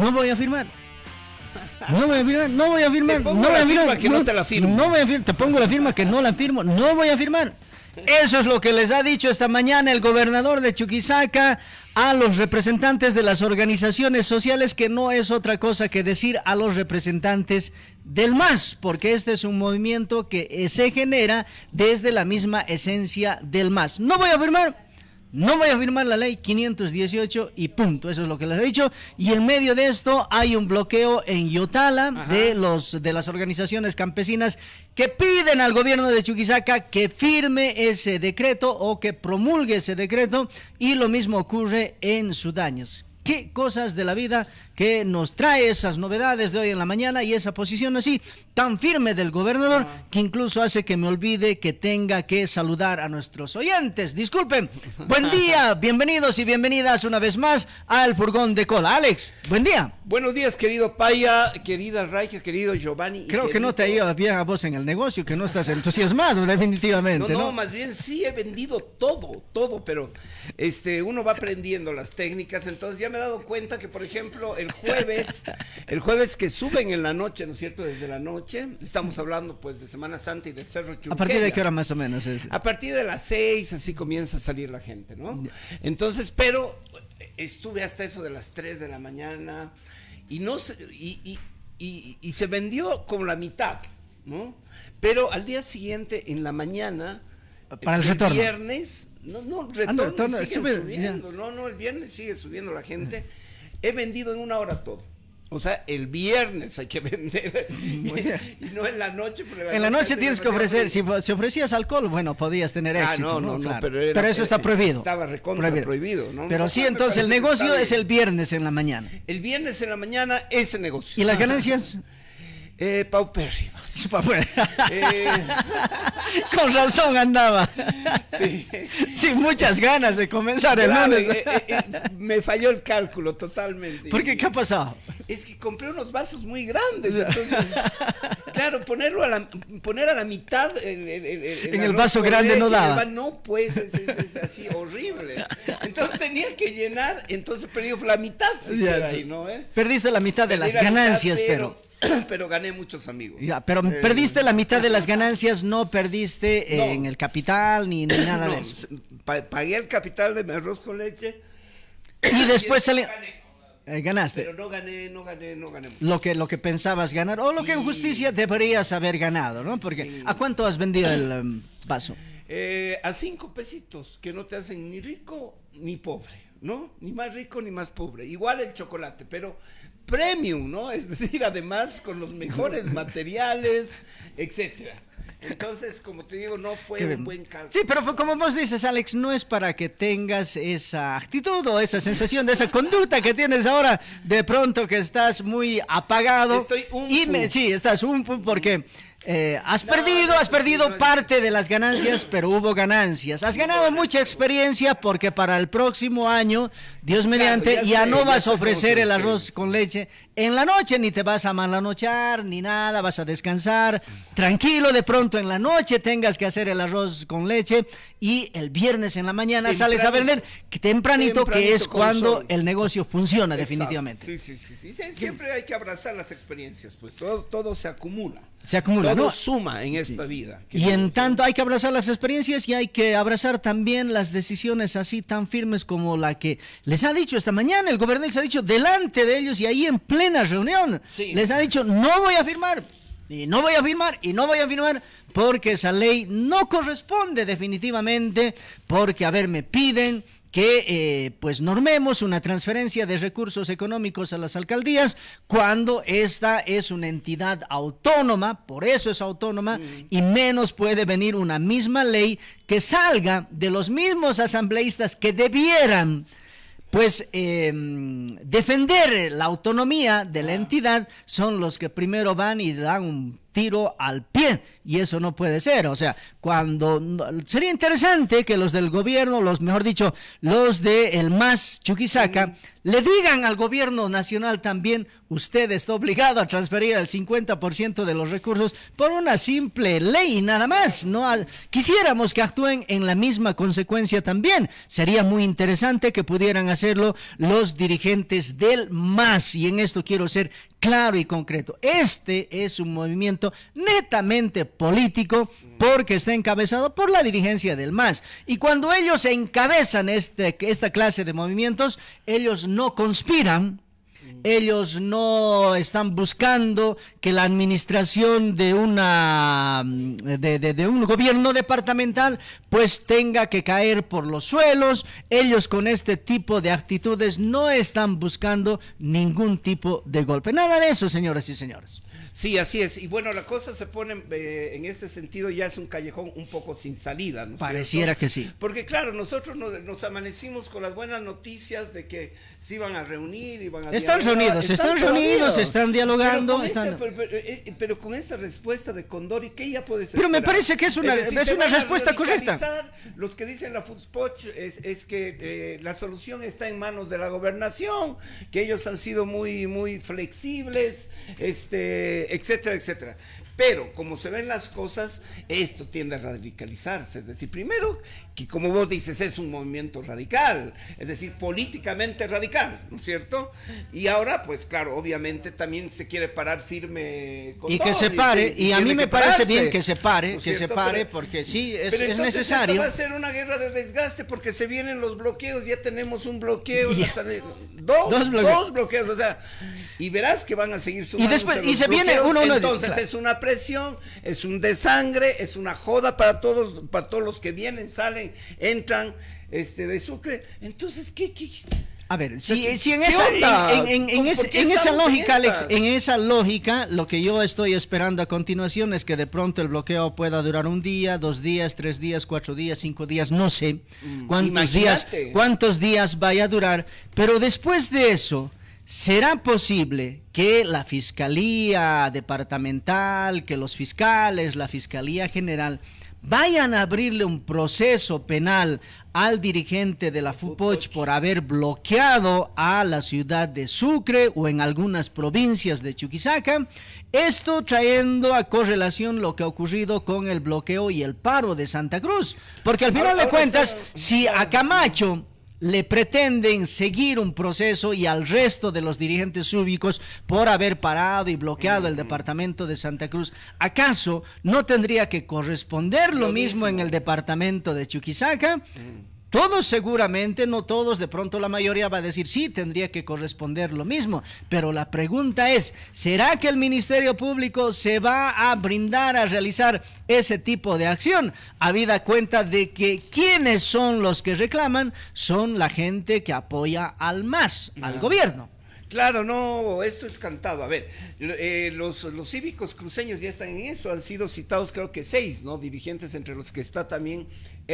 No voy a firmar. No voy a firmar, no voy a firmar. no voy a que no, te la firmo. No voy a firmar, te pongo la firma que no la firmo, no voy a firmar. Eso es lo que les ha dicho esta mañana el gobernador de Chuquisaca a los representantes de las organizaciones sociales, que no es otra cosa que decir a los representantes del MAS, porque este es un movimiento que se genera desde la misma esencia del MAS. No voy a firmar, no voy a firmar la ley 518 y punto. Eso es lo que les he dicho. Y en medio de esto hay un bloqueo en Yotala de, los, de las organizaciones campesinas que piden al gobierno de Chuquisaca que firme ese decreto o que promulgue ese decreto. Y lo mismo ocurre en Sudaños. ¿Qué cosas de la vida que nos trae esas novedades de hoy en la mañana y esa posición así tan firme del gobernador ah. que incluso hace que me olvide que tenga que saludar a nuestros oyentes. Disculpen. Buen día, bienvenidos y bienvenidas una vez más al furgón de cola. Alex, buen día. Buenos días, querido Paya, querida Raica, querido Giovanni. Creo que no te ha ido bien a vos en el negocio, que no estás entusiasmado, definitivamente. No, no, no, más bien sí he vendido todo, todo, pero este, uno va aprendiendo las técnicas. Entonces ya me he dado cuenta que, por ejemplo, el jueves, el jueves que suben en la noche, ¿no es cierto? Desde la noche, estamos hablando pues de Semana Santa y de Cerro Churquera. ¿A partir de qué hora más o menos es? A partir de las seis, así comienza a salir la gente, ¿no? Entonces, pero eh, estuve hasta eso de las tres de la mañana y no se, y, y, y, se vendió como la mitad, ¿no? Pero al día siguiente, en la mañana, para el, el viernes, no, no, ah, retorno, sigue subiendo, no, no, el viernes sigue subiendo la gente. He vendido en una hora todo. O sea, el viernes hay que vender. y, no en la noche. en la noche, tienes que ofrecer. Si, ofrecías alcohol, bueno, podías tener ah, éxito. no, no, no, pero, eso está prohibido. Estaba recontra prohibido. ¿no? Pero sí, entonces el negocio es el viernes en la mañana. El viernes en la mañana es negocio. ¿Y las ganancias? Eh, Pau eh, Con razón andaba. Sí. Sin muchas ganas de comenzar eh, eh, eh, me falló el cálculo totalmente. ¿Por qué? ¿Qué ha pasado? Es que compré unos vasos muy grandes, entonces, claro, ponerlo a la, poner a la mitad en el vaso grande no daba. No, pues, es, así horrible. Entonces tenía que llenar, entonces perdí la mitad. Perdiste la mitad de las ganancias, pero pero gané muchos amigos. pero eh, perdiste la mitad de las ganancias, no perdiste eh, en el capital ni, nada de eso. Pagué el capital de mi arroz con leche. Y después salí... Eh, ganaste. Pero no gané, no gané, no gané. Lo que, lo que pensabas ganar, o lo que en justicia deberías haber ganado, ¿no? Porque ¿a cuánto has vendido el em, vaso? a cinco pesitos, que no te hacen ni rico ni pobre, ¿no? Ni más rico ni más pobre. Igual el chocolate, pero premium, ¿no? Es decir, además con los mejores materiales, etcétera. Entonces, como te digo, no fue un buen caso. Sí, pero como vos dices, Alex, no es para que tengas esa actitud o esa sensación de esa conducta que tienes ahora. De pronto que estás muy apagado. Estoy un. Y sí, estás un porque eh, has perdido, has perdido parte de las ganancias, pero hubo ganancias. Has ganado mucha experiencia porque para el próximo año, Dios mediante, ya, no vas a ofrecer el arroz con leche en la noche ni te vas a malanochar ni nada, vas a descansar tranquilo. De pronto en la noche tengas que hacer el arroz con leche y el viernes en la mañana sales a vender tempranito, que es cuando el negocio funciona definitivamente. Sí, sí, sí, Siempre hay que abrazar las experiencias, pues todo, todo se acumula. Se acumula, todo suma en esta vida. Y en tanto hay que abrazar las experiencias y hay que abrazar también las decisiones así tan firmes como la que les ha dicho esta mañana. El gobernador se ha dicho delante de ellos y ahí en pleno reunión les ha dicho, no voy a firmar, y no voy a firmar, y no voy a firmar, porque esa ley no corresponde definitivamente, porque, a ver, me piden que eh, pues normemos una transferencia de recursos económicos a las alcaldías cuando esta es una entidad autónoma, por eso es autónoma, y menos puede venir una misma ley que salga de los mismos asambleístas que debieran pues em, defender la autonomía de la entidad son los que primero van y dan un tiro al pie y eso no puede ser. O sea, cuando sería interesante que los del gobierno, los mejor dicho, los de el más Chuquisaca, le digan al gobierno nacional también, usted está obligado a transferir el 50% de los recursos por una simple ley nada más. No quisiéramos que actúen en la misma consecuencia también. Sería muy interesante que pudieran hacerlo los dirigentes del MAS y en esto quiero ser claro y concreto. Este es un movimiento netamente político porque está encabezado por la dirigencia del MAS. Y cuando ellos encabezan este, esta clase de movimientos, ellos no conspiran ellos no están buscando que la administración de una mm, de, un gobierno departamental pues tenga que caer por los suelos. Ellos con este tipo de actitudes no están buscando ningún tipo de golpe. Nada de eso, señoras y señores. Sí, así es. Y bueno, la cosa se pone eh, en este sentido ya es un callejón un poco sin salida. Pareciera que sí. Porque claro, nosotros nos, amanecimos con las buenas noticias de que se iban a reunir, iban a... Están reunidos, están, reunidos, están dialogando. Este, eh, eh, pero con, Esta, respuesta de Condori, ¿qué ya puede ser? Pero me parece que es una, es, una respuesta correcta. Los que dicen la Futspoch es, es que la solución está en manos de la gobernación, que ellos han sido muy, muy flexibles, este etcétera, etcétera. Pero como se ven las cosas, esto tiende a radicalizarse. Es decir, primero, que como vos dices, es un movimiento radical, es decir, políticamente radical, ¿no es cierto? Y ahora, pues claro, obviamente también se quiere parar firme con Y que se pare, y, a mí me parece bien que se pare, que se pare, porque sí, es, necesario. va a ser una guerra de desgaste porque se vienen los bloqueos, ya tenemos un bloqueo, dos, bloqueos. dos bloqueos, o sea, y verás que van a seguir sumando. Y después, y se viene uno, Entonces es una presión, es un desangre, es una joda para todos, para todos los que vienen, salen, entran este, de Sucre. Entonces, ¿qué? A ver, si, en, esa, lógica, Alex, en esa lógica, lo que yo estoy esperando a continuación es que de pronto el bloqueo pueda durar un día, dos días, tres días, cuatro días, cinco días, no sé mm, cuántos días, cuántos días vaya a durar, pero después de eso, ¿Será posible que la Fiscalía Departamental, que los fiscales, la Fiscalía General, vayan a abrirle un proceso penal al dirigente de la FUPOCH por haber bloqueado a la ciudad de Sucre o en algunas provincias de Chuquisaca? Esto trayendo a correlación lo que ha ocurrido con el bloqueo y el paro de Santa Cruz. Porque al final de cuentas, si a Camacho le pretenden seguir un proceso y al resto de los dirigentes súbicos por haber parado y bloqueado el departamento de Santa Cruz. ¿Acaso no tendría que corresponder lo, mismo, en el departamento de Chuquisaca? Todos seguramente, no todos, de pronto la mayoría va a decir sí, tendría que corresponder lo mismo. Pero la pregunta es, ¿será que el Ministerio Público se va a brindar a realizar ese tipo de acción? Habida cuenta de que quienes son los que reclaman son la gente que apoya al MAS, al gobierno. Claro, no, esto es cantado. A ver, eh, los, los, cívicos cruceños ya están en eso. Han sido citados creo que seis, ¿no? Dirigentes entre los que está también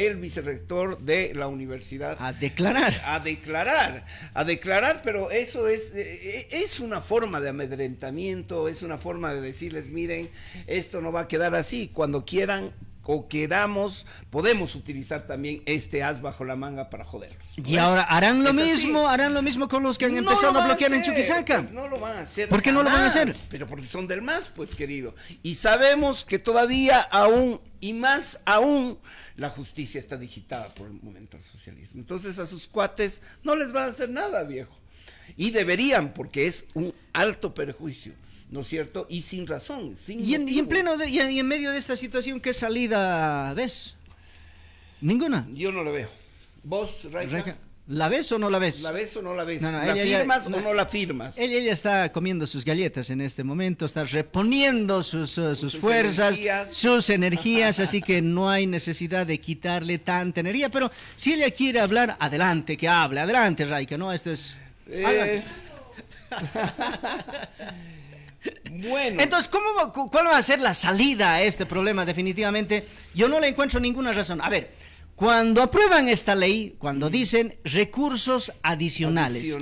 el vicerrector de la universidad. A declarar. A declarar, a declarar, pero eso es, eh, eh, es una forma de amedrentamiento, es una forma de decirles, miren, esto no va a quedar así, cuando quieran o queramos, podemos utilizar también este as bajo la manga para joderlos. Y ahora harán lo mismo, harán lo mismo con los que han empezado a bloquear en Chuquisaca. Pues, no lo van a hacer. ¿Por qué no lo van a hacer? Pero porque son del MAS, pues querido. Y sabemos que todavía aún, y más aún, la justicia está digitada por el momento al socialismo. Entonces a sus cuates no les va a hacer nada, viejo. Y deberían, porque es un alto perjuicio. ¿no es cierto? Y sin razón, sin ¿Y en, y en pleno y, en, medio de esta situación, ¿qué salida ves? Ninguna. Yo no la veo. ¿Vos, Reija? ¿La ves o no la ves? ¿La ves o no la ves? ¿La firmas o no, la firmas? Ella, está comiendo sus galletas en este momento, está reponiendo sus, uh, fuerzas, sus energías, así que no hay necesidad de quitarle tanta energía. Pero si ella quiere hablar, adelante, que hable, adelante, Raika, ¿no? Esto es. Eh. Bueno. Entonces, ¿cómo, ¿cuál va a ser la salida a este problema? Definitivamente, yo no le encuentro ninguna razón. A ver, cuando aprueban esta ley, cuando dicen recursos adicionales,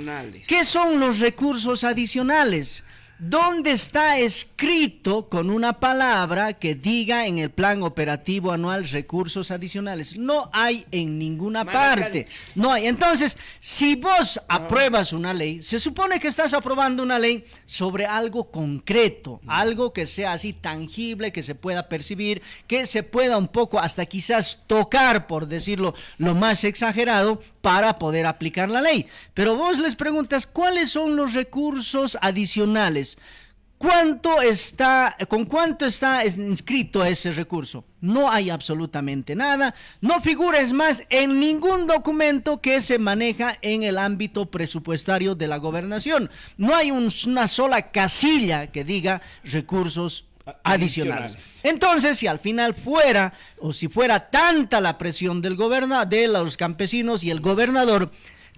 ¿qué son los recursos adicionales? ¿Dónde está escrito con una palabra que diga en el plan operativo anual recursos adicionales? No hay en ninguna parte. No hay. Entonces, si vos ah. apruebas una ley, se supone que estás aprobando una ley sobre algo concreto, mm. algo que sea así tangible, que se pueda percibir, que se pueda un poco hasta quizás tocar, por decirlo lo más exagerado, para poder aplicar la ley. Pero vos les preguntas, ¿cuáles son los recursos adicionales? ¿Cuánto está, con cuánto está inscrito ese recurso? No hay absolutamente nada, no figura es más en ningún documento que se maneja en el ámbito presupuestario de la gobernación. No hay una sola casilla que diga recursos adicionales. Entonces, si al final fuera o si fuera tanta la presión del de los campesinos y el gobernador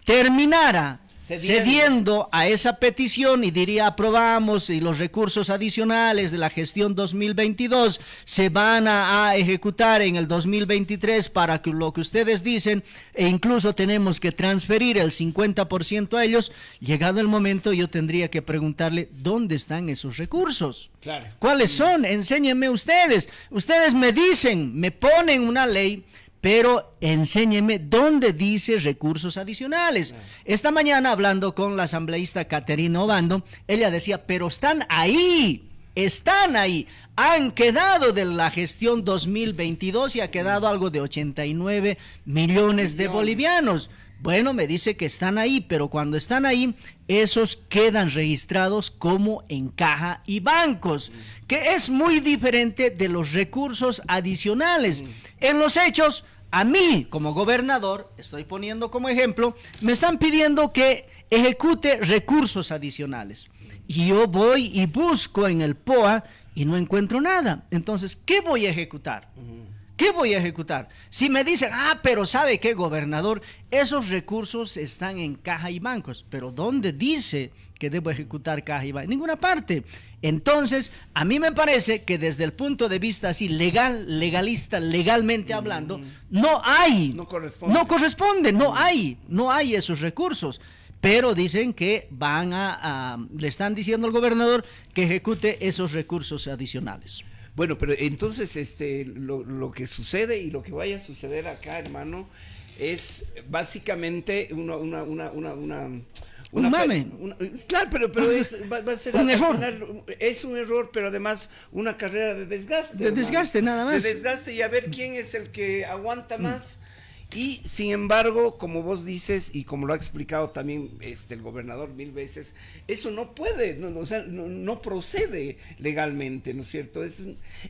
terminara Cediendo. a esa petición y diría aprobamos y los recursos adicionales de la gestión 2022 se van a, ejecutar en el 2023 para que lo que ustedes dicen e incluso tenemos que transferir el 50% a ellos, llegado el momento yo tendría que preguntarle dónde están esos recursos. Claro. ¿Cuáles son? Enséñenme ustedes. Ustedes me dicen, me ponen una ley pero enséñeme dónde dice recursos adicionales. Esta mañana hablando con la asambleísta Caterina Obando, ella decía, pero están ahí, están ahí, han quedado de la gestión 2022 y ha quedado algo de 89 millones de bolivianos. Bueno, me dice que están ahí, pero cuando están ahí, esos quedan registrados como en caja y bancos, que es muy diferente de los recursos adicionales. En los hechos, a mí como gobernador, estoy poniendo como ejemplo, me están pidiendo que ejecute recursos adicionales. Y yo voy y busco en el POA y no encuentro nada. Entonces, ¿qué voy a ejecutar? ¿Qué voy a ejecutar? Si me dicen, ah, pero ¿sabe qué, gobernador? Esos recursos están en caja y bancos, pero ¿dónde dice que debo ejecutar caja y bancos? En ninguna parte. Entonces, a mí me parece que desde el punto de vista así legal, legalista, legalmente hablando, mm. no hay. No corresponde. No mm. hay, no hay esos recursos pero dicen que van a, le están diciendo al gobernador que ejecute esos recursos adicionales. Bueno, pero entonces este, lo, que sucede y lo que vaya a suceder acá, hermano, es básicamente una, una, una, una, una un mame. claro, pero, pero es, va, a ser un error. es un error, pero además una carrera de desgaste. De desgaste, nada más. De desgaste y a ver quién es el que aguanta mm. más. Y sin embargo, como vos dices y como lo ha explicado también este, el gobernador mil veces, eso no puede, no, procede legalmente, ¿no es cierto? Es,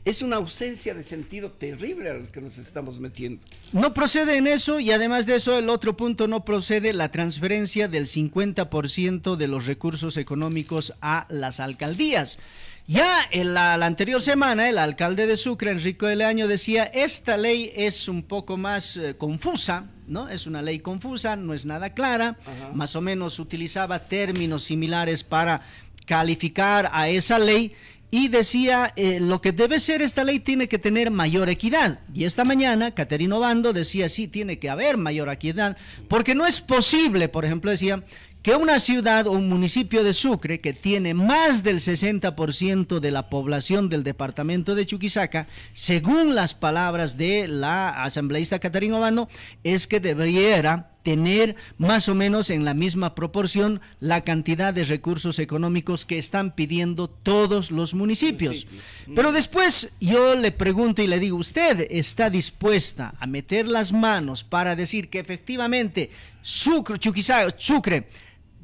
es una ausencia de sentido terrible a la que nos estamos metiendo. No procede en eso y además de eso, el otro punto no procede la transferencia del 50% de los recursos económicos a las alcaldías. Ya en la, anterior semana el alcalde de Sucre, Enrico de Leaño, decía, esta ley es un poco más eh, confusa, ¿no? Es una ley confusa, no es nada clara, más o menos utilizaba términos similares para calificar a esa ley y decía, eh, lo que debe ser esta ley tiene que tener mayor equidad. Y esta mañana, Caterino Bando decía, sí, tiene que haber mayor equidad, porque no es posible, por ejemplo, decía, que una ciudad o un municipio de Sucre que tiene más del 60% de la población del departamento de Chuquisaca, según las palabras de la asambleísta Catarina Obano, es que debiera tener más o menos en la misma proporción la cantidad de recursos económicos que están pidiendo todos los municipios. Mm. Pero después yo le pregunto y le digo, ¿usted está dispuesta a meter las manos para decir que efectivamente Sucre, Chuquisaca, Sucre,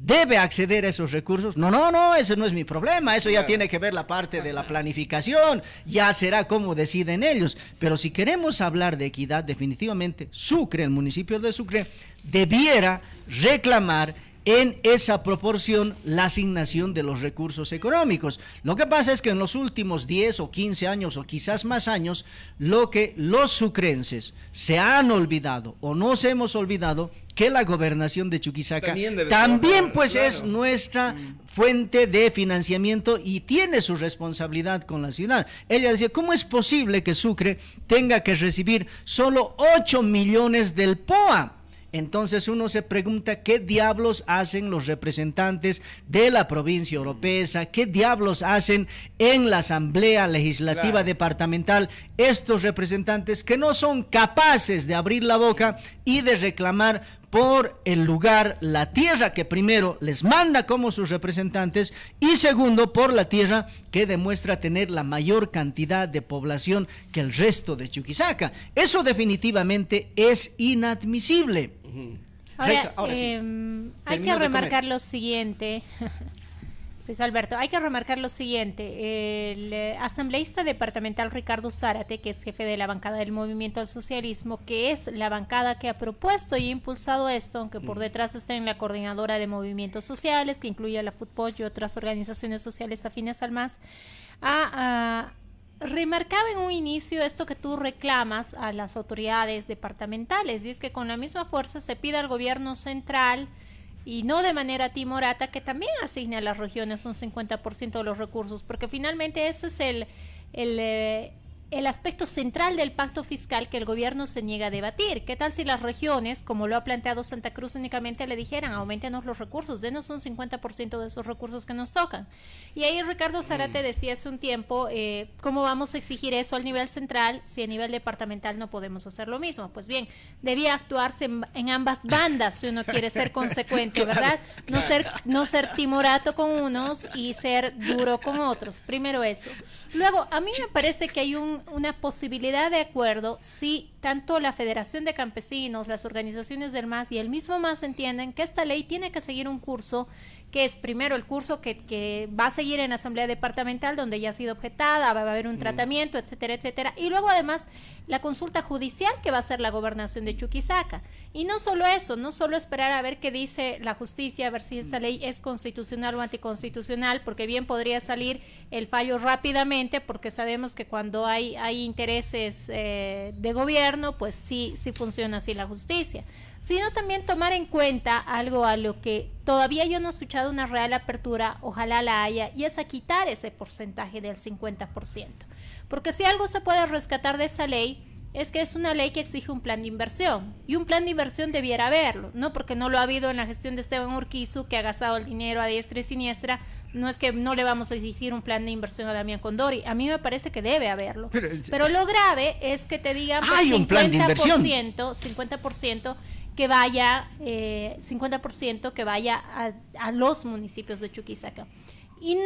debe acceder a esos recursos. No, no, no, Eso no es mi problema. Eso ya tiene que ver la parte de la planificación. Ya será como deciden ellos. Pero si queremos hablar de equidad, definitivamente Sucre, el municipio de Sucre, debiera reclamar en esa proporción la asignación de los recursos económicos. Lo que pasa es que en los últimos 10 o 15 años o quizás más años, lo que los sucrenses se han olvidado o nos hemos olvidado que la gobernación de Chuquisaca también, pues es nuestra mm. fuente de financiamiento y tiene su responsabilidad con la ciudad. Ella decía, ¿cómo es posible que Sucre tenga que recibir solo 8 millones del POA? Entonces uno se pregunta qué diablos hacen los representantes de la provincia europea, qué diablos hacen en la Asamblea Legislativa Departamental estos representantes que no son capaces de abrir la boca y de reclamar por el lugar, la tierra que primero les manda como sus representantes y segundo por la tierra que demuestra tener la mayor cantidad de población que el resto de Chuquisaca. Eso definitivamente es inadmisible. Ahora, em, hay que remarcar lo siguiente. Pues Alberto, hay que remarcar lo siguiente. El eh, asambleísta departamental Ricardo Zárate, que es jefe de la bancada del Movimiento al Socialismo, que es la bancada que ha propuesto y impulsado esto, aunque por mm. detrás está en la coordinadora de movimientos sociales, que incluye a la Fútbol y otras organizaciones sociales afines al MAS, ha, ah, remarcado en un inicio esto que tú reclamas a las autoridades departamentales, y es que con la misma fuerza se pide al gobierno central y no de manera timorata que también asigna a las regiones un 50% de los recursos, porque finalmente ese es el, el eh, el aspecto central del pacto fiscal que el gobierno se niega a debatir. ¿Qué tal si las regiones, como lo ha planteado Santa Cruz únicamente, le dijeran, aumentenos los recursos, denos un 50% de esos recursos que nos tocan? Y ahí Ricardo Zarate mm. decía hace un tiempo, eh, ¿cómo vamos a exigir eso al nivel central si a nivel departamental no podemos hacer lo mismo? Pues bien, debía actuarse en, ambas bandas si uno quiere ser consecuente, ¿verdad? No ser, no ser timorato con unos y ser duro con otros. Primero eso. Luego, a mí me parece que hay una posibilidad de acuerdo si tanto la Federación de Campesinos, las organizaciones del MAS y el mismo MAS entienden que esta ley tiene que seguir un curso que es primero el curso que, va a seguir en asamblea departamental, donde ya ha sido objetada, va a haber un mm. tratamiento, etcétera, etcétera. Y luego además la consulta judicial que va a hacer la gobernación de Chuquisaca. Y no solo eso, no solo esperar a ver qué dice la justicia, a ver si esta mm. ley es constitucional o anticonstitucional, porque bien podría salir el fallo rápidamente, porque sabemos que cuando hay, hay intereses eh, de gobierno, pues sí, sí funciona así la justicia sino también tomar en cuenta algo a lo que todavía yo no he escuchado una real apertura, ojalá la haya, y es a quitar ese porcentaje del 50%. Porque si algo se puede rescatar de esa ley, es que es una ley que exige un plan de inversión. Y un plan de inversión debiera haberlo, ¿no? Porque no lo ha habido en la gestión de Esteban Urquizu, que ha gastado el dinero a diestra y siniestra. No es que no le vamos a exigir un plan de inversión a Damián Condori. A mí me parece que debe haberlo. Pero, lo grave es que te digan pues, 50%, 50% que vaya, 50% eh, que vaya a, los municipios de Chuquisaca. Y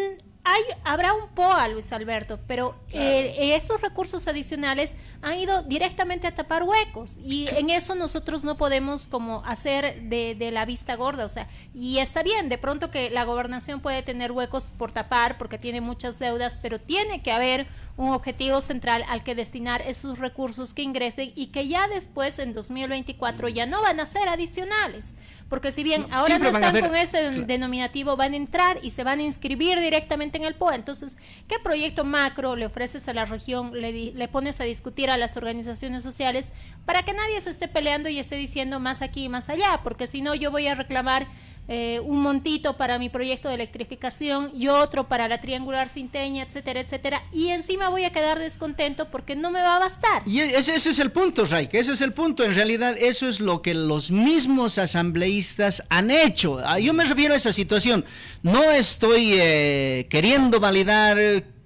hay, habrá un POA, Luis Alberto, pero eh, esos recursos adicionales han ido directamente a tapar huecos y en eso nosotros no podemos como hacer de, de, la vista gorda, o sea, y está bien, de pronto que la gobernación puede tener huecos por tapar porque tiene muchas deudas, pero tiene que haber un objetivo central al que destinar esos recursos que ingresen y que ya después en 2024 ya no van a ser adicionales. Porque si bien ahora no están con ese denominativo, van a entrar y se van a inscribir directamente en el POA. E. Entonces, ¿qué proyecto macro le ofreces a la región, le pones a discutir a las organizaciones sociales para que nadie se esté peleando y esté diciendo más aquí y más allá? Porque si no, yo voy a reclamar eh, un montito para mi proyecto de electrificación y otro para la triangular cinteña, etcétera, etcétera. Y encima voy a quedar descontento porque no me va a bastar. Y ese, es el punto, Raik, ese es el punto. En realidad, eso es lo que los mismos asambleístas han hecho. Ah, yo me refiero a esa situación. No estoy eh, queriendo validar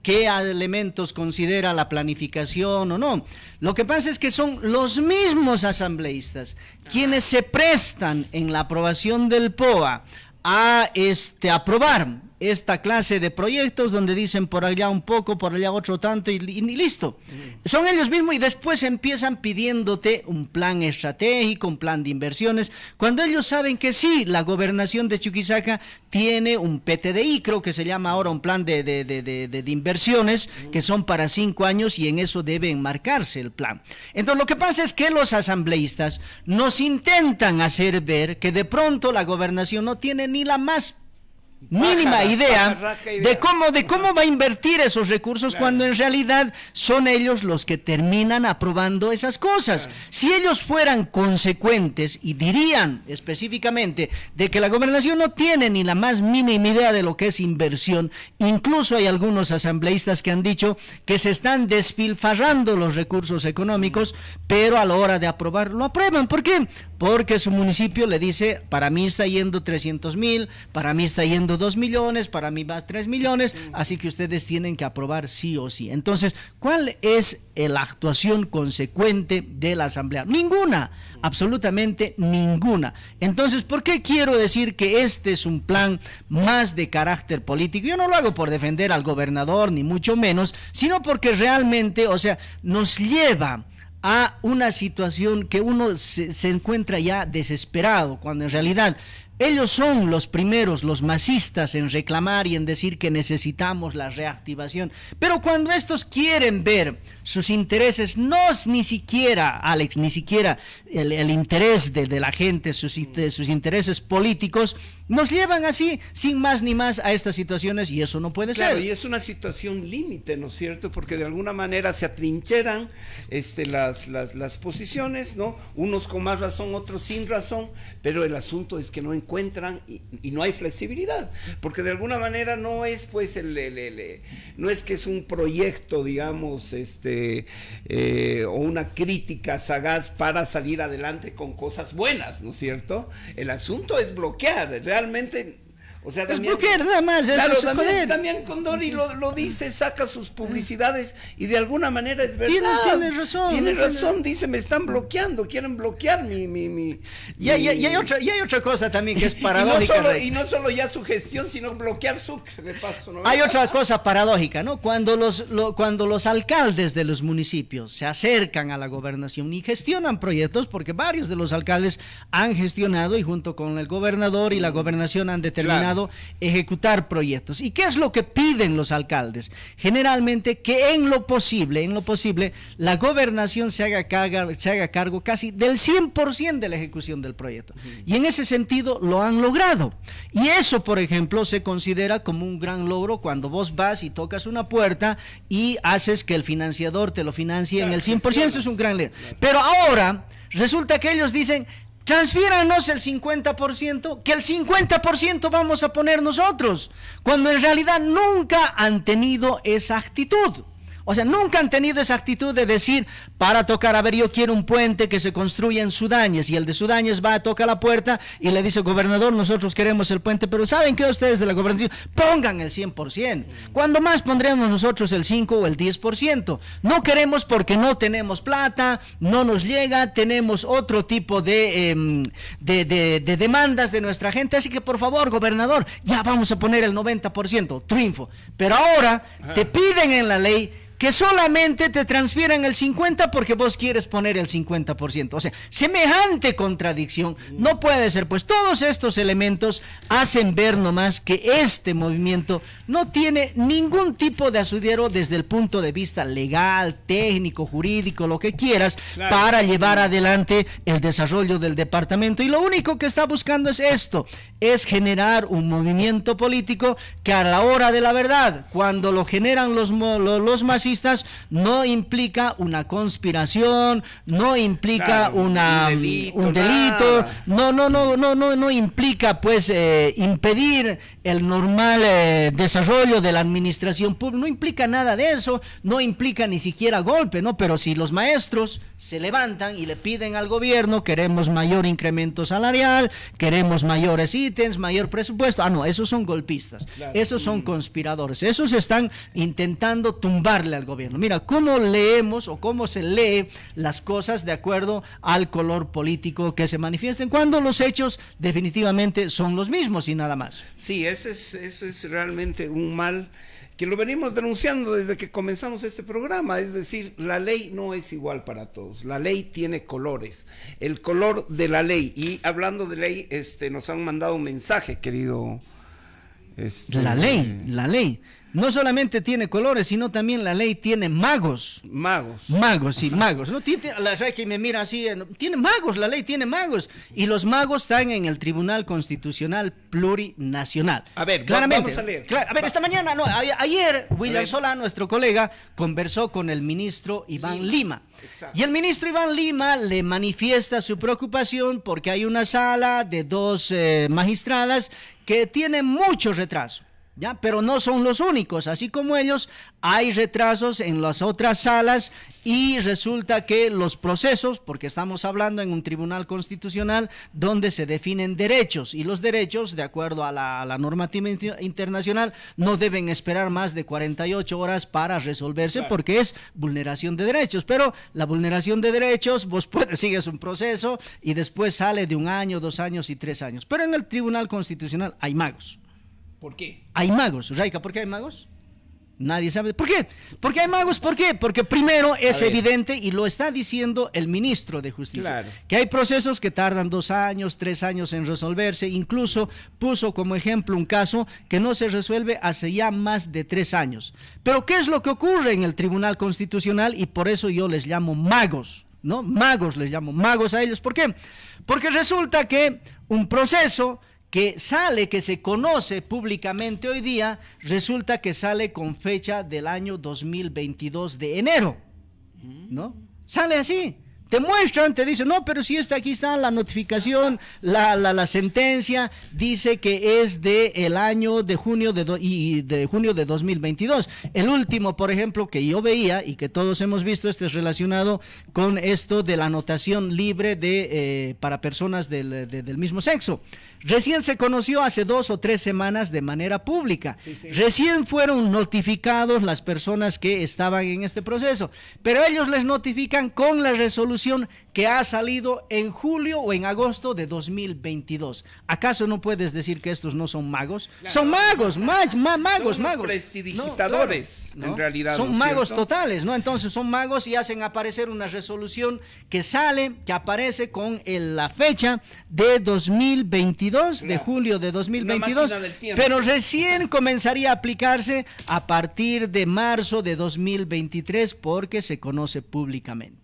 qué elementos considera la planificación o no. Lo que pasa es que son los mismos asambleístas quienes se prestan en la aprobación del POA a este, aprobar esta clase de proyectos donde dicen por allá un poco, por allá otro tanto y, listo. Son ellos mismos y después empiezan pidiéndote un plan estratégico, un plan de inversiones, cuando ellos saben que sí, la gobernación de Chuquisaca tiene un PTDI, creo que se llama ahora un plan de, de, de, de inversiones, que son para cinco años y en eso debe enmarcarse el plan. Entonces lo que pasa es que los asambleístas nos intentan hacer ver que de pronto la gobernación no tiene ni la más mínima idea, de cómo de cómo va a invertir esos recursos cuando en realidad son ellos los que terminan aprobando esas cosas. Si ellos fueran consecuentes y dirían específicamente de que la gobernación no tiene ni la más mínima idea de lo que es inversión, incluso hay algunos asambleístas que han dicho que se están despilfarrando los recursos económicos, pero a la hora de aprobar lo aprueban. ¿Por qué? Porque su municipio le dice, para mí está yendo 300 mil, para mí está yendo dos millones, para mí va 3 millones, así que ustedes tienen que aprobar sí o sí. Entonces, ¿cuál es la actuación consecuente de la Asamblea? Ninguna, absolutamente ninguna. Entonces, ¿por qué quiero decir que este es un plan más de carácter político? Yo no lo hago por defender al gobernador, ni mucho menos, sino porque realmente, o sea, nos lleva a una situación que uno se, se, encuentra ya desesperado, cuando en realidad ellos son los primeros, los masistas, en reclamar y en decir que necesitamos la reactivación. Pero cuando estos quieren ver sus intereses, no es ni siquiera, Alex, ni siquiera el, interés de, la gente, sus, intereses políticos, nos llevan así, sin más ni más, a estas situaciones y eso no puede claro, ser. Y es una situación límite, ¿no es cierto? Porque de alguna manera se atrincheran este, las, las posiciones, ¿no? Unos con más razón, otros sin razón, pero el asunto es que no encuentran y, no hay flexibilidad, porque de alguna manera no es pues el, eh, no es que es un proyecto, digamos, este eh, o una crítica sagaz para salir adelante con cosas buenas, ¿no es cierto? El asunto es bloquear, realmente o sea, es nada más, también Condori lo, dice, saca sus publicidades y de alguna manera es verdad. Tiene, razón. Tiene razón, dice, me están bloqueando, quieren bloquear mi... y, hay, otra, y hay otra cosa también que es paradójica. y, no solo, ya su gestión, sino bloquear su... paso, Hay otra cosa paradójica, ¿no? Cuando los, cuando los alcaldes de los municipios se acercan a la gobernación y gestionan proyectos, porque varios de los alcaldes han gestionado y junto con el gobernador y la gobernación han determinado ejecutar proyectos. ¿Y qué es lo que piden los alcaldes? Generalmente que en lo posible, en lo posible, la gobernación se haga, se haga cargo casi del 100% de la ejecución del proyecto. Y en ese sentido lo han logrado. Y eso, por ejemplo, se considera como un gran logro cuando vos vas y tocas una puerta y haces que el financiador te lo financie en el 100%. Eso es un gran logro. Pero ahora resulta que ellos dicen, Transfiéranos el 50%, que el 50% vamos a poner nosotros, cuando en realidad nunca han tenido esa actitud. O sea, nunca han tenido esa actitud de decir, para tocar, a ver, yo quiero un puente que se construya en Sudáñez. Y el de Sudáñez va, toca la puerta y le dice, gobernador, nosotros queremos el puente. Pero ¿saben qué ustedes de la gobernación? Pongan el 100%. Cuando más pondremos nosotros el 5 o el 10%. No queremos porque no tenemos plata, no nos llega, tenemos otro tipo em, de, de, de demandas de nuestra gente. Así que, por favor, gobernador, ya vamos a poner el 90%. Triunfo. Pero ahora te piden en la ley que solamente te transfieran el 50 porque vos quieres poner el 50%. O sea, semejante contradicción no puede ser, pues todos estos elementos hacen ver nomás que este movimiento no tiene ningún tipo de asudero desde el punto de vista legal, técnico, jurídico, lo que quieras, para llevar adelante el desarrollo del departamento. Y lo único que está buscando es esto, es generar un movimiento político que a la hora de la verdad, cuando lo generan los, los, los masivos, no implica una conspiración, no implica una, mm, un delito, no, no, no, no, no, no implica pues eh, impedir el normal eh, desarrollo de la administración pública, no implica nada de eso, no implica ni siquiera golpe, ¿no? Pero si los maestros se levantan y le piden al gobierno, queremos mayor incremento salarial, queremos mayores ítems, mayor presupuesto. Ah, no, esos son golpistas, esos son mm. conspiradores, esos están intentando tumbarle al gobierno. Mira, cómo leemos o cómo se lee las cosas de acuerdo al color político que se manifiesten, cuando los hechos definitivamente son los mismos y nada más. Sí, ese es realmente un mal que lo venimos denunciando desde que comenzamos este programa, es decir, la ley no es igual para todos, la ley tiene colores, el color de la ley, y hablando de ley, este, nos han mandado un mensaje, querido. Este, la ley, la ley. No solamente tiene colores, sino también la ley tiene magos. Magos. Magos, sí, magos. ¿no? Tiene, la rey que me mira así, eh, tiene magos, la ley tiene magos. Y los magos están en el Tribunal Constitucional Plurinacional. A ver, claramente. Vamos a leer. a ver, esta mañana, no, ayer William Sola, nuestro colega, conversó con el ministro Iván Lima. Y el ministro Iván Lima le manifiesta su preocupación porque hay una sala de dos eh, magistradas que tiene mucho retraso ¿ya? Pero no son los únicos, así como ellos, hay retrasos en las otras salas y resulta que los procesos, porque estamos hablando en un tribunal constitucional donde se definen derechos y los derechos, de acuerdo a la, normativa internacional, no deben esperar más de 48 horas para resolverse porque es vulneración de derechos, pero la vulneración de derechos, vos puedes, sigues un proceso y después sale de un año, dos años y tres años, pero en el tribunal constitucional hay magos. ¿Por qué? Hay magos. Raika, ¿por qué hay magos? Nadie sabe. ¿Por qué? Porque hay magos. ¿Por qué? Porque primero es evidente y lo está diciendo el ministro de Justicia. Que hay procesos que tardan dos años, tres años en resolverse. Incluso puso como ejemplo un caso que no se resuelve hace ya más de tres años. Pero ¿qué es lo que ocurre en el Tribunal Constitucional? Y por eso yo les llamo magos. ¿No? Magos les llamo. Magos a ellos. ¿Por qué? Porque resulta que un proceso que sale, que se conoce públicamente hoy día, resulta que sale con fecha del año 2022 de enero. ¿No? Sale así. Te muestran, te dicen, no, pero si está aquí está la notificación, la, sentencia dice que es de el año de junio de y de junio de 2022. El último, por ejemplo, que yo veía y que todos hemos visto, este es relacionado con esto de la anotación libre de eh, para personas del, del mismo sexo. Recién se conoció hace dos o tres semanas de manera pública. Recién fueron notificados las personas que estaban en este proceso. Pero ellos les notifican con la resolución que ha salido en julio o en agosto de 2022. ¿Acaso no puedes decir que estos no son magos? Son magos, magos, magos. en realidad. Son magos totales, ¿no? Entonces son magos y hacen aparecer una resolución que sale, que aparece con la fecha de 2022 de julio de 2022, pero recién comenzaría a aplicarse a partir de marzo de 2023 porque se conoce públicamente.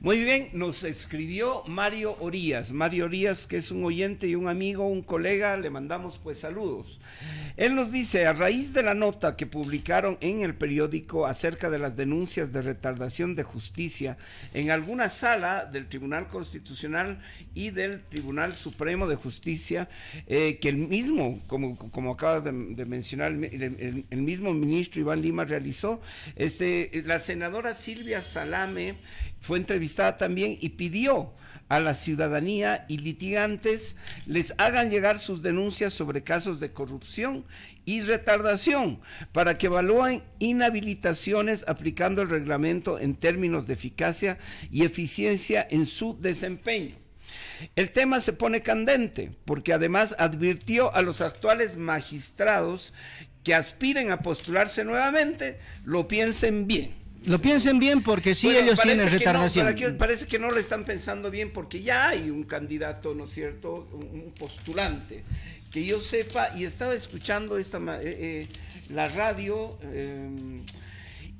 Muy bien, nos escribió Mario Orías. Mario Orías, que es un oyente y un amigo, un colega, le mandamos pues saludos. Él nos dice, a raíz de la nota que publicaron en el periódico acerca de las denuncias de retardación de justicia en alguna sala del Tribunal Constitucional y del Tribunal Supremo de Justicia, eh, que el mismo, como, como acabas de, mencionar, el, mismo ministro Iván Lima realizó, este, la senadora Silvia Salame fue entrevistada también y pidió a la ciudadanía y litigantes les hagan llegar sus denuncias sobre casos de corrupción y retardación para que evalúen inhabilitaciones aplicando el reglamento en términos de eficacia y eficiencia en su desempeño. El tema se pone candente porque además advirtió a los actuales magistrados que aspiren a postularse nuevamente, lo piensen bien lo piensen bien porque sí ellos tienen retardación. parece que no lo están pensando bien porque ya hay un candidato, ¿no es cierto? Un, postulante. Que yo sepa, y estaba escuchando esta, eh, eh, la radio, em,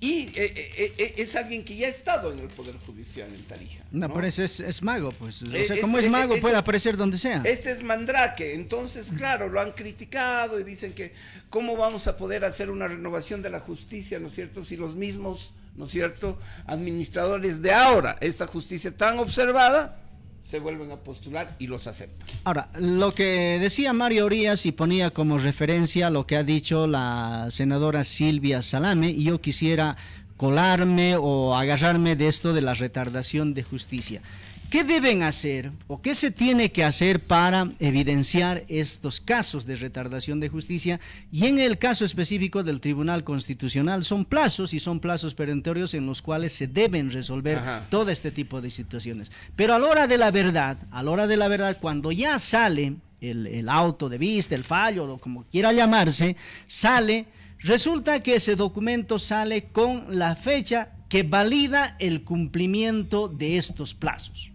y eh, es alguien que ya ha estado en el Poder Judicial en Tarija. No, pero eso es, mago, pues. O sea, como es mago, puede aparecer donde sea. Este es Mandrake, entonces, claro, lo han criticado y dicen que cómo vamos a poder hacer una renovación de la justicia, ¿no es cierto? Si los mismos ¿no es cierto?, administradores de ahora, esta justicia tan observada, se vuelven a postular y los aceptan. Ahora, lo que decía Mario Orías y ponía como referencia lo que ha dicho la senadora Silvia Salame, y yo quisiera colarme o agarrarme de esto de la retardación de justicia. ¿Qué deben hacer o qué se tiene que hacer para evidenciar estos casos de retardación de justicia? Y en el caso específico del Tribunal Constitucional son plazos y son plazos perentorios en los cuales se deben resolver todo este tipo de situaciones. Pero a la hora de la verdad, a la hora de la verdad, cuando ya sale el, el auto de vista, el fallo, o como quiera llamarse, sale, resulta que ese documento sale con la fecha que valida el cumplimiento de estos plazos.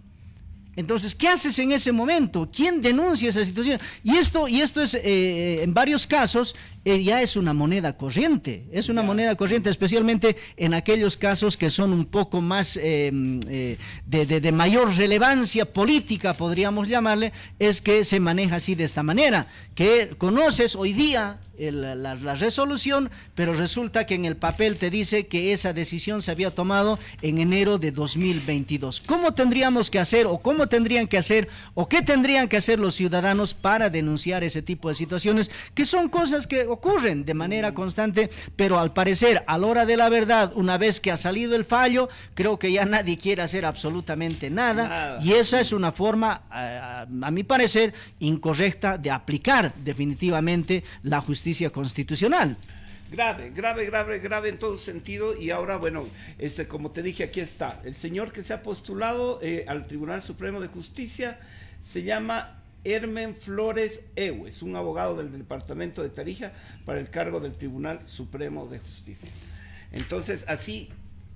Entonces, ¿qué haces en ese momento? ¿Quién denuncia esa situación? Y esto, y esto es eh, eh, en varios casos ya es una moneda corriente, es una moneda corriente, especialmente en aquellos casos que son un poco más eh, eh, de, mayor relevancia política, podríamos llamarle, es que se maneja así de esta manera, que conoces hoy día la, la, resolución, pero resulta que en el papel te dice que esa decisión se había tomado en enero de 2022. ¿Cómo tendríamos que hacer o cómo tendrían que hacer o qué tendrían que hacer los ciudadanos para denunciar ese tipo de situaciones, que son cosas que ocurren de manera mm. constante, pero al parecer, a la hora de la verdad, una vez que ha salido el fallo, creo que ya nadie quiere hacer absolutamente nada, y esa es una forma, a, mi parecer, incorrecta de aplicar definitivamente la justicia constitucional grave, grave, grave, grave en todo sentido. Y ahora, bueno, este, como te dije, aquí está. El señor que se ha postulado eh, al Tribunal Supremo de Justicia se llama Hermen Flores Ewes, un abogado del departamento de Tarija para el cargo del Tribunal Supremo de Justicia. Entonces, así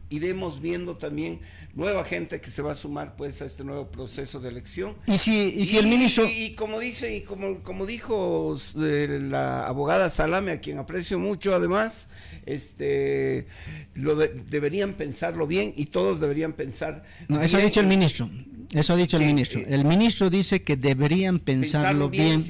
iremos viendo también nueva gente que se va a sumar pues a este nuevo proceso de elección. Y si, si el ministro... Y, como dice, y como, como dijo eh, la abogada Salame, a quien aprecio mucho además, este, lo deberían pensarlo bien y todos deberían pensar. No, eso ha dicho el ministro. Eso ha dicho el ministro. Eh, el ministro dice que deberían pensarlo, bien,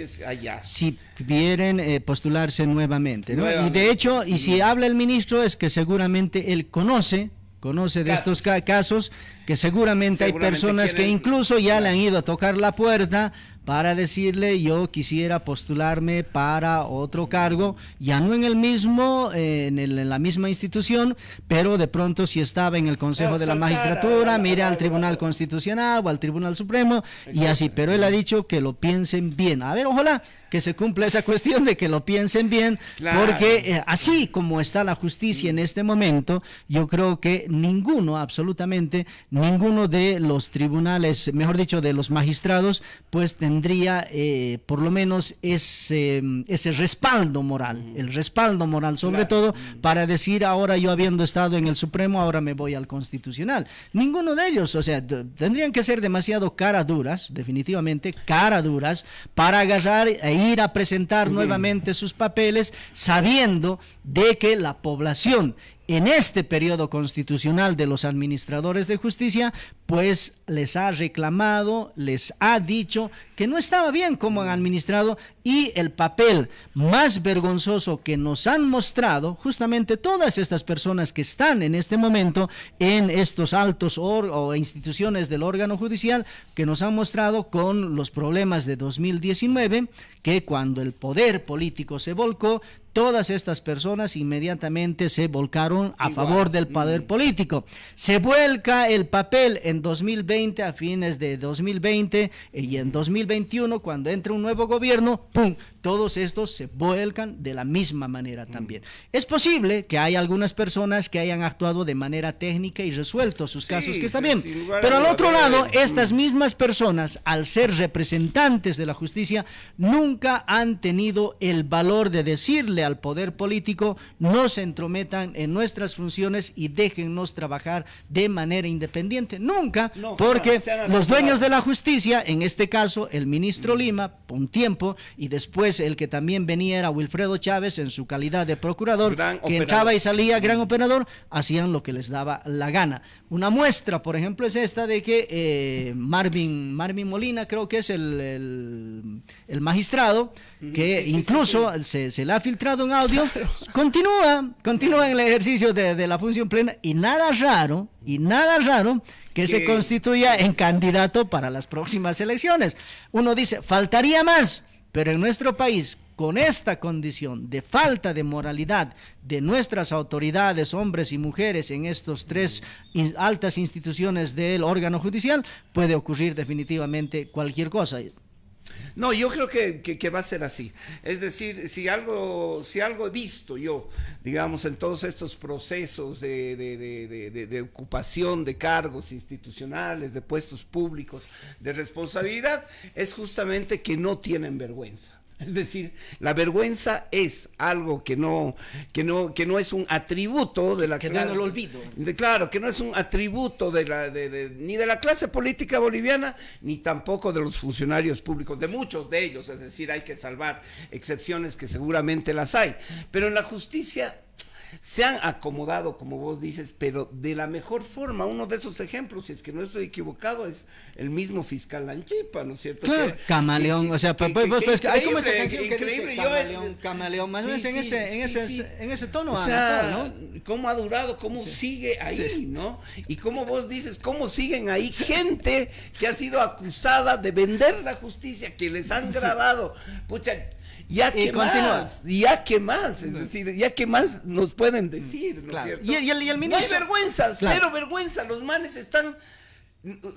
si, quieren eh, postularse nuevamente, Y de hecho, y si habla el ministro es que seguramente él conoce conoce de estos casos que seguramente, hay personas que incluso ya le han ido a tocar la puerta para decirle yo quisiera postularme para otro cargo, ya no en el mismo, eh, en, la misma institución, pero de pronto si estaba en el Consejo de la Magistratura, mire al Tribunal Constitucional o al Tribunal Supremo y así, pero él ha dicho que lo piensen bien. A ver, ojalá que se cumpla esa cuestión de que lo piensen bien, porque eh, así como está la justicia en mm. este momento, yo creo que ninguno, absolutamente ninguno de los tribunales, mejor dicho, de los magistrados, pues tendrá tendría eh, por lo menos ese, mm, ese respaldo moral, el respaldo moral sobre todo para decir ahora yo habiendo estado en el Supremo, ahora me voy al Constitucional. Ninguno de ellos, o sea, tendrían que ser demasiado cara duras, definitivamente cara duras, para agarrar e ir a presentar nuevamente sus papeles sabiendo de que la población en este periodo constitucional de los administradores de justicia, pues les ha reclamado, les ha dicho que no estaba bien cómo han administrado y el papel más vergonzoso que nos han mostrado justamente todas estas personas que están en este momento en estos altos o instituciones del órgano judicial que nos han mostrado con los problemas de 2019 que cuando el poder político se volcó todas estas personas inmediatamente se volcaron a favor del poder mm. político. Se vuelca el papel en 2020 a fines de 2020 y en 2021, cuando entre un nuevo gobierno, ¡pum! todos estos se vuelcan de la misma manera mm. también. Es posible que hay algunas personas que hayan actuado de manera técnica y resuelto sus casos, que está bien. Pero al otro lado, mm. estas mismas personas, al ser representantes de la justicia, nunca han tenido el valor de decirle al poder político, no se entrometan en nuestras funciones y déjennos trabajar de manera independiente. Nunca, porque los dueños de la justicia, en este caso el ministro Lima, un tiempo, y después el que también venía era Wilfredo Chávez en su calidad de procurador, que entraba y salía, gran operador, hacían lo que les daba la gana. Una muestra, por ejemplo, es esta de que eh, Marvin, Marvin Molina, creo que es el, magistrado, que incluso se, le ha filtrado un audio, continúa, continúa en el ejercicio de, la función plena y nada raro, y nada raro que, que se constituya en candidato para las próximas elecciones. Uno dice, faltaría más, pero en nuestro país, con esta condición de falta de moralidad de nuestras autoridades, hombres y mujeres, en estas tres altas instituciones del órgano judicial, puede ocurrir definitivamente cualquier cosa. No, yo creo que, va a ser así. Es decir, si algo, si algo he visto yo, digamos, en todos estos procesos de, ocupación de cargos institucionales, de puestos públicos, de responsabilidad, es justamente que no tienen vergüenza. Es decir, la vergüenza es algo que no, que no, que no es un atributo de la que no lo olvido. claro, que no es un atributo de la, ni de la clase política boliviana, ni tampoco de los funcionarios públicos, de muchos de ellos. Es decir, hay que salvar excepciones que seguramente las hay. Pero en la justicia se han acomodado, como vos dices, pero de la mejor forma. Uno de esos ejemplos, si es que no estoy equivocado, es el mismo fiscal Lanchipa, ¿no es cierto? camaleón, o sea, pero pues, pues, pues, hay como esa canción camaleón, camaleón, más en, ese, en, ese, en ese tono. cómo ha durado, cómo sigue ahí, ¿no? Y como vos dices, cómo siguen ahí gente que ha sido acusada de vender la justicia, que les han grabado. Pucha, ya que más, ya que más, es decir, ya que más nos pueden decir, ¿no cierto? Y, el, ministro, no hay vergüenza, cero vergüenza, los manes están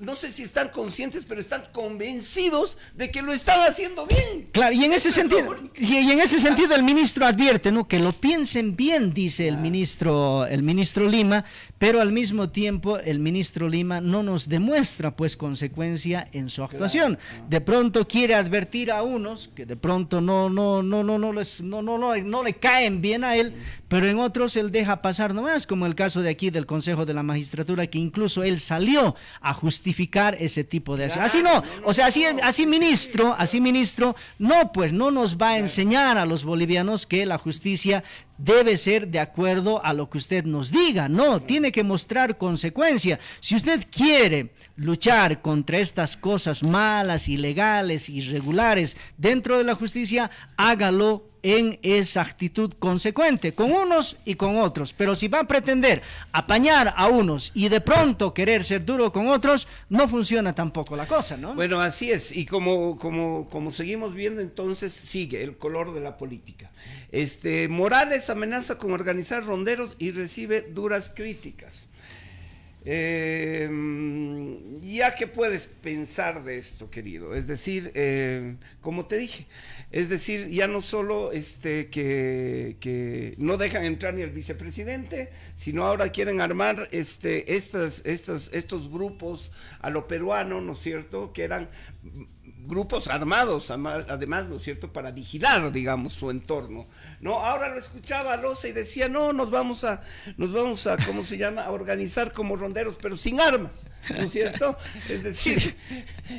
no sé si están conscientes, pero están convencidos de que lo están haciendo bien. Claro, y en ese sentido, y, en ese sentido el ministro advierte, ¿no? Que lo piensen bien, dice el ah. ministro, el ministro Lima, pero al mismo tiempo el ministro Lima no nos demuestra pues consecuencia en su actuación. De pronto quiere advertir a unos que de pronto no no no no no les no no no, le caen bien a él, pero en otros él deja pasar nomás, como el caso de aquí del Consejo de la Magistratura que incluso él salió a justificar ese tipo de acción. Así no, o sea, así ministro, así ministro, no pues no nos va a enseñar a los bolivianos que la justicia debe ser de acuerdo a lo que usted nos diga, no, tiene que mostrar consecuencia. Si usted quiere luchar contra estas cosas malas, ilegales, irregulares dentro de la justicia, hágalo en esa actitud consecuente con unos y con otros. Pero si van a pretender apañar a unos y de pronto querer ser duro con otros, no funciona tampoco la cosa, ¿no? Bueno, así es. Y como, como, como seguimos viendo, entonces sigue el color de la política. Este, Morales amenaza con organizar ronderos y recibe duras críticas. Em, ¿Ya qué puedes pensar de esto, querido? Es decir, em, como te dije, es decir, ya no solo este, que, no dejan entrar ni el vicepresidente, sino ahora quieren armar este, estas, estos grupos a lo peruano, ¿no es cierto?, que eran grupos armados, además, ¿no es cierto?, para vigilar, digamos, su entorno. No, ahora lo escuchaba Loza y decía, no, nos vamos a, nos vamos a, ¿cómo se llama?, a organizar como ronderos, pero sin armas, ¿no es cierto? Es decir,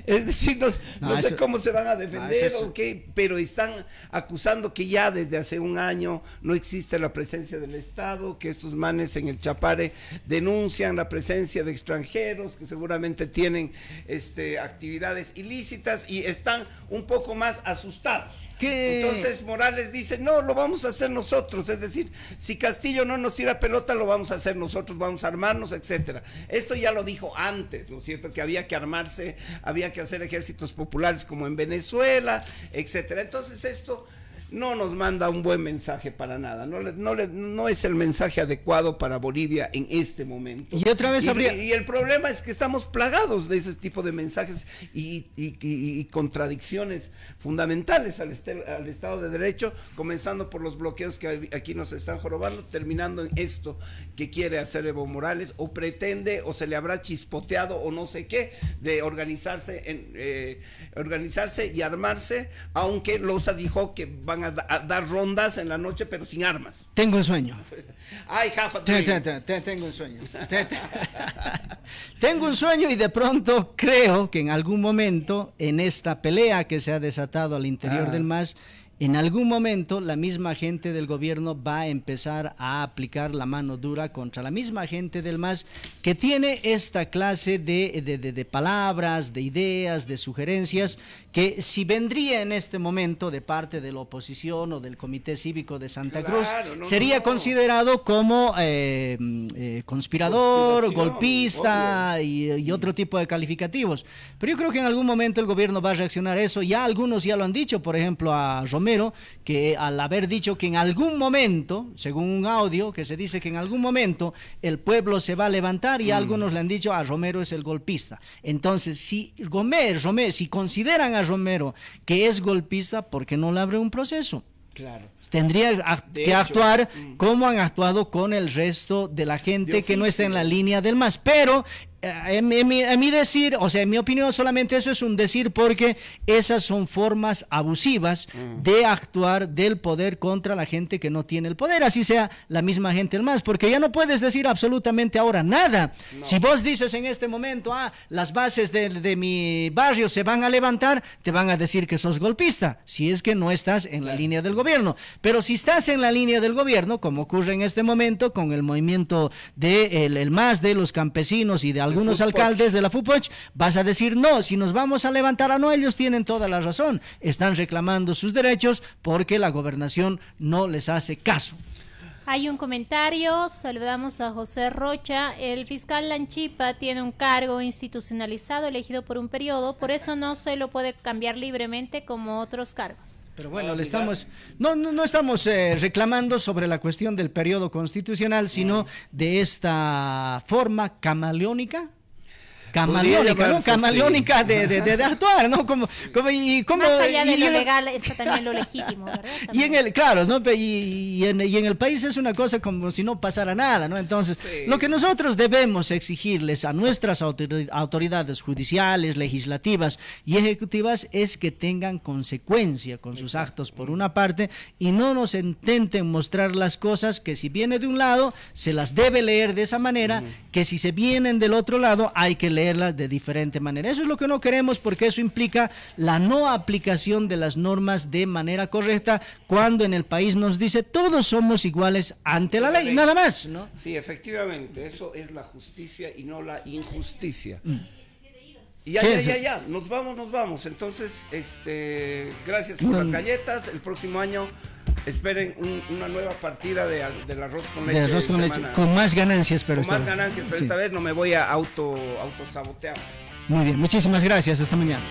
es decir, no, sé cómo se van a defender qué, pero están acusando que ya desde hace un año no existe la presencia del Estado, que estos manes en el Chapare denuncian la presencia de extranjeros que seguramente tienen este, actividades ilícitas y están un poco más asustados. Entonces Morales dice, no, lo vamos a hacer nosotros, es decir, si Castillo no nos tira pelota, lo vamos a hacer nosotros, vamos a armarnos, etcétera. Esto ya lo dijo antes, ¿no es cierto? Que había que armarse, había que hacer ejércitos populares como en Venezuela, etcétera. Entonces esto no nos manda un buen mensaje para nada. No, no, no es el mensaje adecuado para Bolivia en este momento. Y otra vez y, el problema es que estamos plagados de ese tipo de mensajes y, contradicciones fundamentales al, al, Estado de Derecho, comenzando por los bloqueos que aquí nos están jorobando, terminando en esto que quiere hacer Evo Morales o pretende o se le habrá chispoteado o no sé qué de organizarse, en, eh, organizarse y armarse, aunque Loza dijo que van a, dar rondas en la noche, pero sin armas. Tengo un sueño. tengo un sueño. tengo un sueño y de pronto creo que en algún momento en esta pelea que se ha desatado al interior ah. del MAS en algún momento la misma gente del gobierno va a empezar a aplicar la mano dura contra la misma gente del MAS que tiene esta clase de, palabras, de ideas, de sugerencias, que si vendría en este momento de parte de la oposición o del Comité Cívico de Santa Cruz, sería considerado como eh, eh, conspirador, golpista y, y, otro tipo de calificativos. Pero yo creo que en algún momento el gobierno va a reaccionar a eso. Ya algunos ya lo han dicho, por ejemplo, a Romero que al haber dicho que en algún momento, según un audio, que se dice que en algún momento el pueblo se va a levantar y mm. algunos le han dicho a ah, Romero es el golpista. Entonces, si Gómez, Romero, si consideran a Romero que es golpista, ¿por qué no le abre un proceso? Claro. Tendría que actuar mm. como han actuado con el resto de la gente que no está en la línea del más Pero a eh, mi, decir, o sea, en mi opinión solamente eso es un decir porque esas son formas abusivas mm. de actuar del poder contra la gente que no tiene el poder, así sea la misma gente el más, porque ya no puedes decir absolutamente ahora nada. Si vos dices en este momento, ah, las bases de, mi barrio se van a levantar, te van a decir que sos golpista, si es que no estás en la línea del gobierno. Pero si estás en la línea del gobierno, como ocurre en este momento con el movimiento del de más de los campesinos y de algunos alcaldes de la FUPOCH, vas a decir no, si nos vamos a levantar a no, ellos tienen toda la razón, están reclamando sus derechos porque la gobernación no les hace caso. Hay un comentario, saludamos a José Rocha. El fiscal Lanchipa tiene un cargo institucionalizado elegido por un periodo, por eso no se lo puede cambiar libremente como otros cargos. Pero bueno, le estamos, no, no, no estamos eh, reclamando sobre la cuestión del periodo constitucional, sino de esta forma camaleónica camaleónica, Camaleónica de, actuar, ¿no? Como, como, y, allá de y lo en legal, el... también lo legítimo, Y en el, claro, ¿no? Y, y, en, y, en, el país es una cosa como si no pasara nada, ¿no? Entonces, lo que nosotros debemos exigirles a nuestras autoridades judiciales, legislativas y ejecutivas es que tengan consecuencia con sus actos, por una parte, y no nos intenten mostrar las cosas que si viene de un lado, se las debe leer de esa manera, que si se vienen del otro lado, hay que leer de diferente manera. Eso es lo que no queremos porque eso implica la no aplicación de las normas de manera correcta cuando en el país nos dice todos somos iguales ante la ley, nada más. ¿no? Sí, efectivamente, eso es la justicia y no la injusticia. Mm. y Ya, ya, ya, ya, nos vamos, nos vamos. Entonces, este, gracias por las galletas. El próximo año esperen una nueva partida de, del arroz con leche. con más ganancias, pero. esta vez no me voy a auto, autosabotear. Muy bien, muchísimas gracias, hasta mañana.